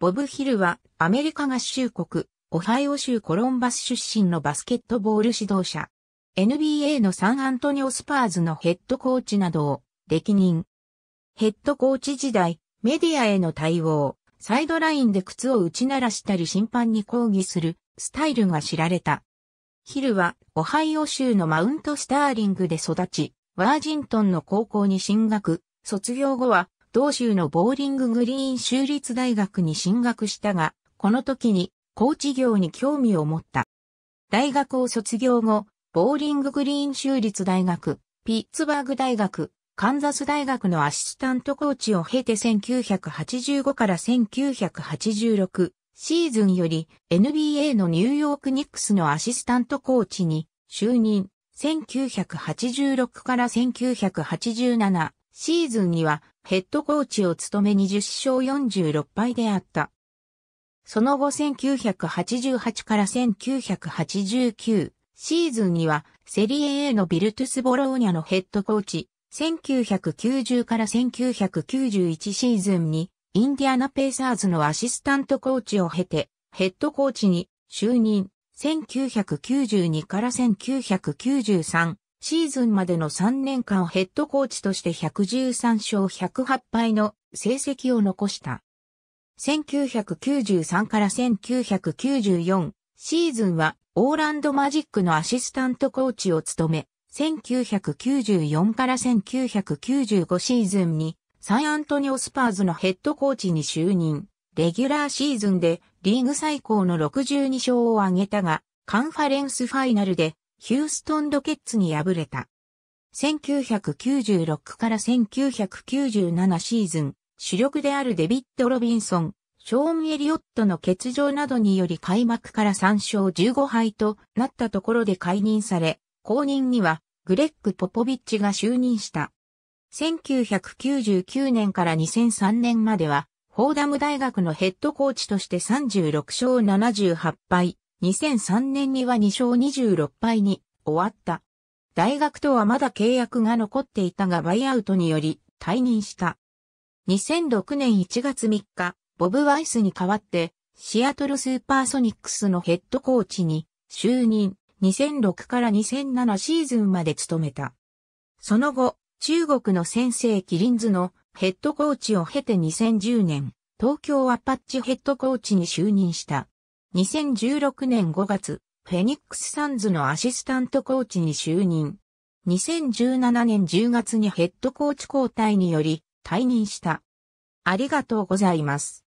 ボブ・ヒルはアメリカ合衆国、オハイオ州コロンバス出身のバスケットボール指導者。NBA のサンアントニオスパーズのヘッドコーチなどを歴任。ヘッドコーチ時代、メディアへの対応、サイドラインで靴を打ち鳴らしたり審判に抗議するスタイルが知られた。ヒルはオハイオ州のマウントスターリングで育ち、ワージントンの高校に進学、卒業後は同州のボーリンググリーン州立大学に進学したが、この時に高知業に興味を持った。大学を卒業後、ボーリンググリーン州立大学、ピッツバーグ大学、カンザス大学のアシスタントコーチを経て1985から1986シーズンより NBA のニューヨークニックスのアシスタントコーチに就任1986から1987シーズンにはヘッドコーチを務め20勝46敗であった。その後1988から1989シーズンにはセリエ A のビルトゥス・ボローニャのヘッドコーチ、1990から1991シーズンにインディアナ・ペーサーズのアシスタントコーチを経てヘッドコーチに就任1992から1993シーズンまでの3年間ヘッドコーチとして113勝108敗の成績を残した。1993から1994シーズンはオーランドマジックのアシスタントコーチを務め、1994から1995シーズンにサイアントニオスパーズのヘッドコーチに就任。レギュラーシーズンでリーグ最高の62勝を挙げたが、カンファレンスファイナルでヒューストンロケッツに敗れた。1996から1997シーズン、主力であるデビッド・ロビンソン、ショーン・エリオットの欠場などにより開幕から3勝15敗となったところで解任され、後任にはグレッグ・ポポビッチが就任した。1999年から2003年までは、フォーダム大学のヘッドコーチとして36勝78敗、2003年には2勝26敗に終わった。大学とはまだ契約が残っていたがバイアウトにより退任した。2006年1月3日、ボブ・ワイスに代わって、シアトルスーパーソニックスのヘッドコーチに就任2006から2007シーズンまで務めた。その後、中国の先生キリンズのヘッドコーチを経て2010年、東京アパッチヘッドコーチに就任した。2016年5月、フェニックスサンズのアシスタントコーチに就任。2017年10月にヘッドコーチ交代により退任した。ありがとうございます。